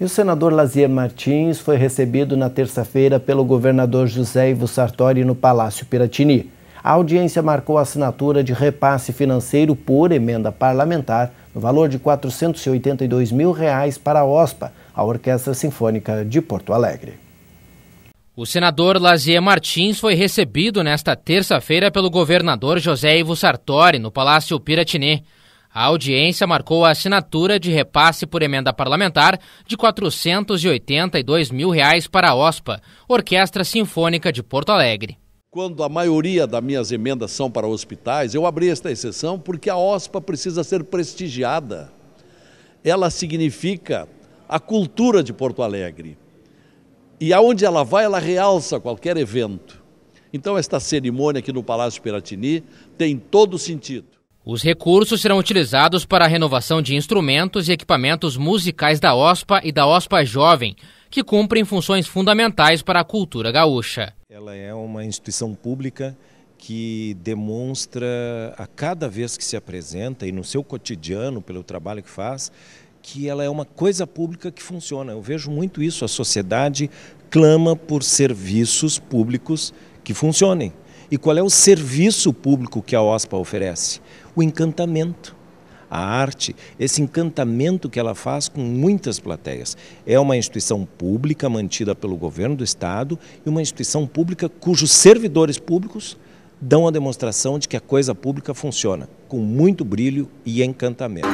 E o senador Lazier Martins foi recebido na terça-feira pelo governador José Ivo Sartori no Palácio Piratini. A audiência marcou a assinatura de repasse financeiro por emenda parlamentar no valor de R$ 482 mil reais para a OSPA, a Orquestra Sinfônica de Porto Alegre. O senador Lazier Martins foi recebido nesta terça-feira pelo governador José Ivo Sartori no Palácio Piratini. A audiência marcou a assinatura de repasse por emenda parlamentar de R$ 482 mil reais para a OSPA, Orquestra Sinfônica de Porto Alegre. Quando a maioria das minhas emendas são para hospitais, eu abri esta exceção porque a OSPA precisa ser prestigiada. Ela significa a cultura de Porto Alegre. E aonde ela vai, ela realça qualquer evento. Então, esta cerimônia aqui no Palácio Piratini tem todo sentido. Os recursos serão utilizados para a renovação de instrumentos e equipamentos musicais da OSPA e da OSPA Jovem, que cumprem funções fundamentais para a cultura gaúcha. Ela é uma instituição pública que demonstra a cada vez que se apresenta e no seu cotidiano, pelo trabalho que faz, que ela é uma coisa pública que funciona. Eu vejo muito isso, a sociedade clama por serviços públicos que funcionem. E qual é o serviço público que a OSPA oferece? O encantamento. A arte, esse encantamento que ela faz com muitas plateias. É uma instituição pública mantida pelo governo do Estado e uma instituição pública cujos servidores públicos dão a demonstração de que a coisa pública funciona, com muito brilho e encantamento.